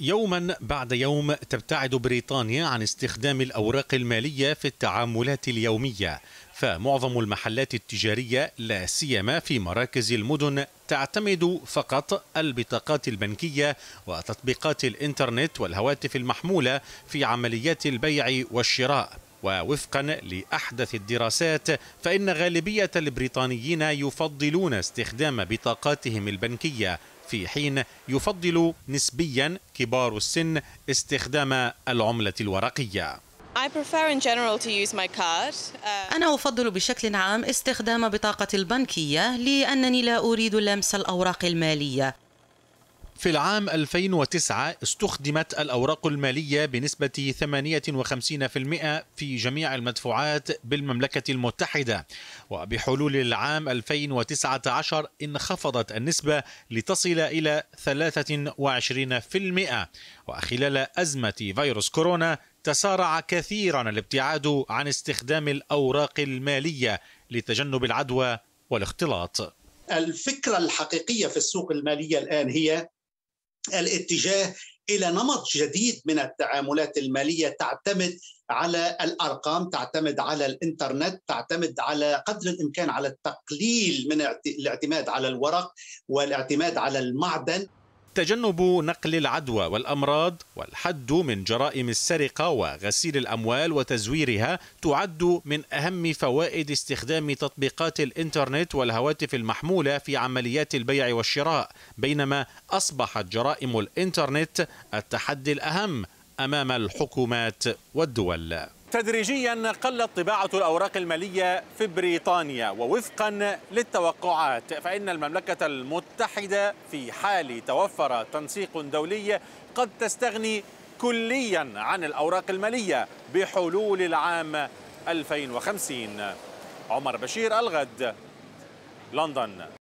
يوما بعد يوم تبتعد بريطانيا عن استخدام الاوراق الماليه في التعاملات اليوميه فمعظم المحلات التجاريه لا سيما في مراكز المدن تعتمد فقط البطاقات البنكيه وتطبيقات الانترنت والهواتف المحموله في عمليات البيع والشراء ووفقا لأحدث الدراسات فإن غالبية البريطانيين يفضلون استخدام بطاقاتهم البنكية في حين يفضل نسبيا كبار السن استخدام العملة الورقية uh, أنا أفضل بشكل عام استخدام بطاقة البنكية لأنني لا أريد لمس الأوراق المالية في العام 2009 استخدمت الأوراق المالية بنسبة 58% في جميع المدفوعات بالمملكة المتحدة وبحلول العام 2019 انخفضت النسبة لتصل إلى 23% وخلال أزمة فيروس كورونا تسارع كثيرا الابتعاد عن استخدام الأوراق المالية لتجنب العدوى والاختلاط الفكره الحقيقيه في السوق الماليه الان هي الاتجاه الى نمط جديد من التعاملات الماليه تعتمد على الارقام، تعتمد على الانترنت، تعتمد على قدر الامكان على التقليل من الاعتماد على الورق والاعتماد على المعدن. تجنب نقل العدوى والامراض والحد من جرائم السرقه وغسيل الاموال وتزويرها تعد من اهم فوائد استخدام تطبيقات الانترنت والهواتف المحموله في عمليات البيع والشراء بينما اصبحت جرائم الانترنت التحدي الاهم امام الحكومات والدول تدريجيا قلت طباعة الأوراق المالية في بريطانيا ووفقا للتوقعات فإن المملكة المتحدة في حال توفر تنسيق دولي قد تستغني كليا عن الأوراق المالية بحلول العام 2050 عمر بشير الغد لندن